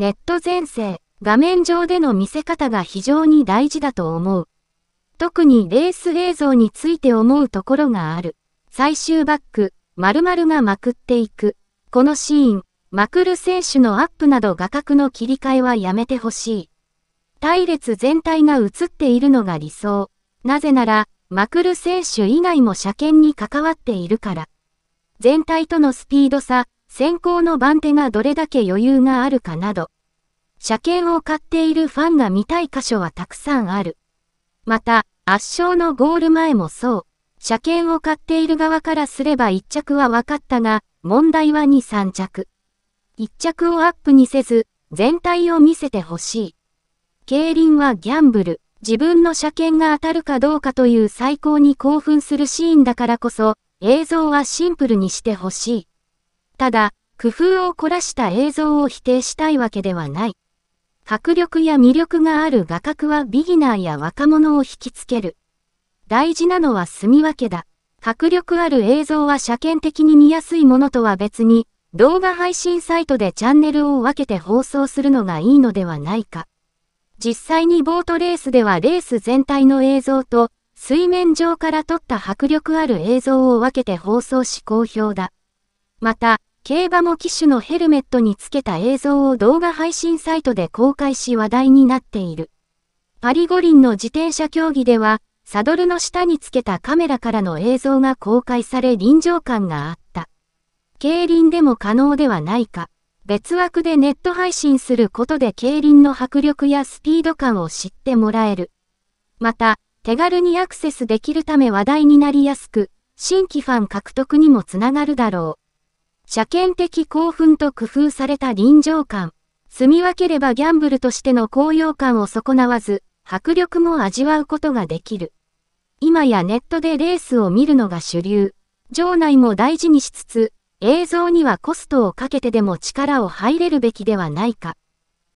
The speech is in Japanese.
ネット全盛、画面上での見せ方が非常に大事だと思う。特にレース映像について思うところがある。最終バック、丸々がまくっていく。このシーン、まくる選手のアップなど画角の切り替えはやめてほしい。隊列全体が映っているのが理想。なぜなら、まくる選手以外も車検に関わっているから。全体とのスピード差、先行の番手がどれだけ余裕があるかなど、車検を買っているファンが見たい箇所はたくさんある。また、圧勝のゴール前もそう。車検を買っている側からすれば1着は分かったが、問題は2、3着。1着をアップにせず、全体を見せてほしい。競輪はギャンブル。自分の車検が当たるかどうかという最高に興奮するシーンだからこそ、映像はシンプルにしてほしい。ただ、工夫を凝らした映像を否定したいわけではない。迫力や魅力がある画角はビギナーや若者を引きつける。大事なのは住み分けだ。迫力ある映像は車検的に見やすいものとは別に、動画配信サイトでチャンネルを分けて放送するのがいいのではないか。実際にボートレースではレース全体の映像と水面上から撮った迫力ある映像を分けて放送し好評だ。また、競馬も騎手のヘルメットにつけた映像を動画配信サイトで公開し話題になっている。パリ五輪の自転車競技では、サドルの下につけたカメラからの映像が公開され臨場感があった。競輪でも可能ではないか。別枠でネット配信することで競輪の迫力やスピード感を知ってもらえる。また、手軽にアクセスできるため話題になりやすく、新規ファン獲得にもつながるだろう。車検的興奮と工夫された臨場感。住み分ければギャンブルとしての高揚感を損なわず、迫力も味わうことができる。今やネットでレースを見るのが主流。場内も大事にしつつ、映像にはコストをかけてでも力を入れるべきではないか。